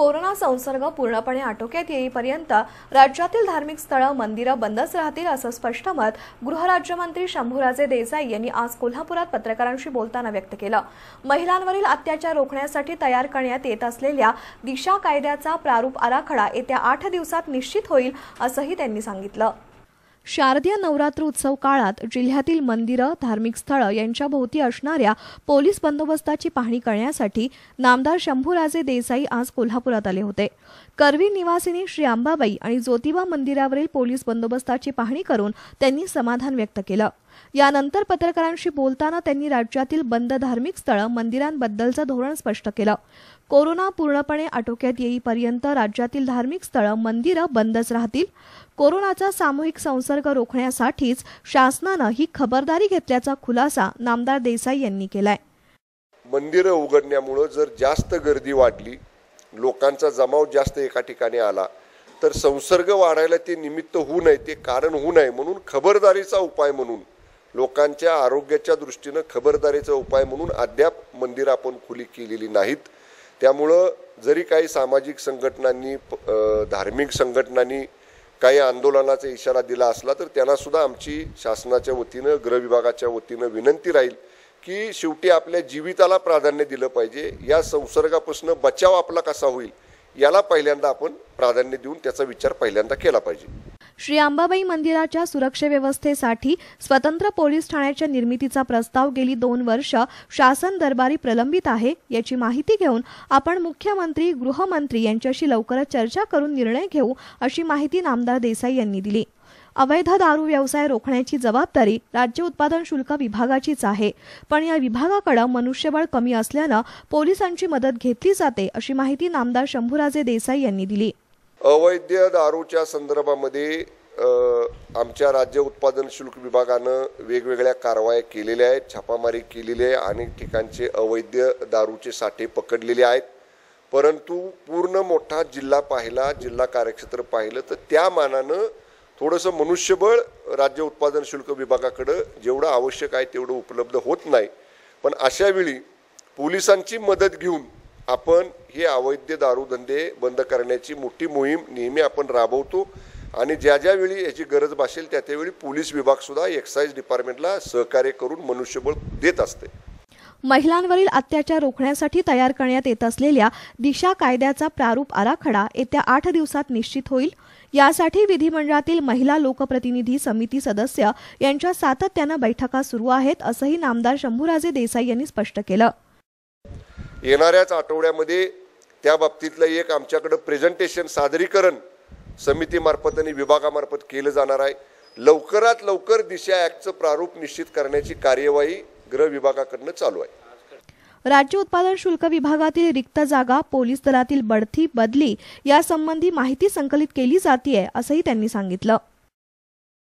corona संसर्ग पूर्णपणे आटोक्यात येईपर्यंत राज्यातील धार्मिक स्थळं मंदिरं बंदच राहतील असं स्पष्ट मत गृहराज्यमंत्री शंभूराजे देसाई यांनी आज कोल्हापुरात पत्रकारांशी बोलताना व्यक्त केलं महिलांवरील अत्याचार रोखण्यासाठी तयार करण्यात येत असलेल्या दिशा कायद्याचा प्रारूप आराखडा येत्या आठ दिवसात निश्चित होईल असंही त्यांनी सांगितलं शारदीय नवरात्र उत्सव काळात जिल्ह्यातील मंदिरं धार्मिक स्थळं यांच्या भोवती असणाऱ्या पोलीस बंदोबस्ताची पाहणी करण्यासाठी नामदार शंभूराजे देसाई आज कोल्हापुरात आले होते करवी निवासिनी श्री अंबाबाई आणि ज्योतिबा मंदिरावरील पोलीस बंदोबस्ताची पाहणी करून त्यांनी समाधान व्यक्त केलं यानंतर पत्रकारांशी बोलताना त्यांनी राज्यातील बंद धार्मिक स्थळं मंदिरांबद्दलचं धोरण स्पष्ट केलं कोरोना पूर्णपणे आटोक्यात येईपर्यंत राज्यातील धार्मिक स्थळं मंदिरं बंदच राहतील कोरोनाचा सामूहिक संसर्ग रोखण्यासाठीच शासनानं ही खबरदारी घेतल्याचा खुलासा नामदार देसाई यांनी केलाय मंदिरं उघडण्यामुळं जर जास्त गर्दी वाढली लोकांचा जमाव जास्त एका ठिकाणी आला तर संसर्ग वाढायला ते निमित्त होऊ नये ते कारण होऊ नये म्हणून खबरदारीचा उपाय म्हणून लोकांच्या आरोग्याच्या दृष्टीनं खबरदारीचा उपाय म्हणून अद्याप मंदिरं आपण खुली केलेली नाहीत त्यामुळं जरी काही सामाजिक संघटनांनी धार्मिक संघटनांनी काही आंदोलनाचा इशारा दिला असला तर त्यांनासुद्धा आमची शासनाच्या वतीनं गृहविभागाच्या वतीनं विनंती राहील की शेवटी आपल्या जीविताला प्राधान्य दिलं पाहिजे या संसर्गापासून बचाव आपला कसा होईल याला पहिल्यांदा आपण प्राधान्य देऊन त्याचा विचार पहिल्यांदा केला पाहिजे श्री अंबाबाई मंदिराच्या सुरक्षेव्यवस्थेसाठी स्वतंत्र पोलीस ठाण्याच्या निर्मितीचा प्रस्ताव गेली दोन वर्ष शासन दरबारी प्रलंबित आहे याची माहिती घेऊन आपण मुख्यमंत्री गृहमंत्री यांच्याशी लवकरच चर्चा करून निर्णय घेऊ अशी माहिती नामदार देसाई यांनी दिली अवैध दारू व्यवसाय रोखण्याची जबाबदारी राज्य उत्पादन शुल्क विभागाचीच आहे पण या विभागाकडे मनुष्यबळ कमी असल्यानं पोलिसांची मदत घेतली जाते अशी माहिती नामदार शंभूराजे देसाई यांनी दिली अवैध दारूच्या संदर्भामध्ये आमच्या राज्य उत्पादन शुल्क विभागानं वेगवेगळ्या कारवाया केलेल्या आहेत छापामारी केलेली आहे अनेक ठिकाणचे अवैध दारूचे साठे पकडलेले आहेत परंतु पूर्ण मोठा जिल्हा पाहिला जिल्हा कार्यक्षेत्र पाहिलं तर त्या मानानं थोडंसं मनुष्यबळ राज्य उत्पादन शुल्क विभागाकडं जेवढं आवश्यक आहे तेवढं उपलब्ध होत नाही पण अशावेळी पोलिसांची मदत घेऊन आपण हे अवैध दारूधंदे बंद करण्याची मोठी मोहीम नेहमी आपण राबवतो आणि ज्या ज्यावेळी याची गरज भासेल त्या त्यावेळी पोलीस विभागसुद्धा एक्साईज डिपार्टमेंटला सहकार्य करून मनुष्यबळ देत असते महिलांवरील अत्याचार रोखण्यासाठी तयार करण्यात येत असलेल्या दिशा कायद्याचा प्रारूप आराखडा येत्या आठ दिवसात निश्चित होईल यासाठी विधिमंडळातील महिला लोकप्रतिनिधी समिती सदस्य यांच्या सातत्यानं बैठका सुरू आहेत असंही नामदार शंभूराजे देसाई यांनी स्पष्ट केलं येणाऱ्याच आठवड्यामध्ये त्या बाबतीतलं एक आमच्याकडं प्रेझेंटेशन सादरीकरण समितीमार्फत आणि विभागामार्फत केलं जाणार आहे लवकरात लवकर दिशा ऍक्टचं प्रारूप निश्चित करण्याची कार्यवाही गृह विभागाकडनं चालू आहे राज्य उत्पादन शुल्क विभागातील रिक्त जागा पोलीस दलातील बढती बदली यासंबंधी माहिती संकलित केली जाते असंही त्यांनी सांगितलं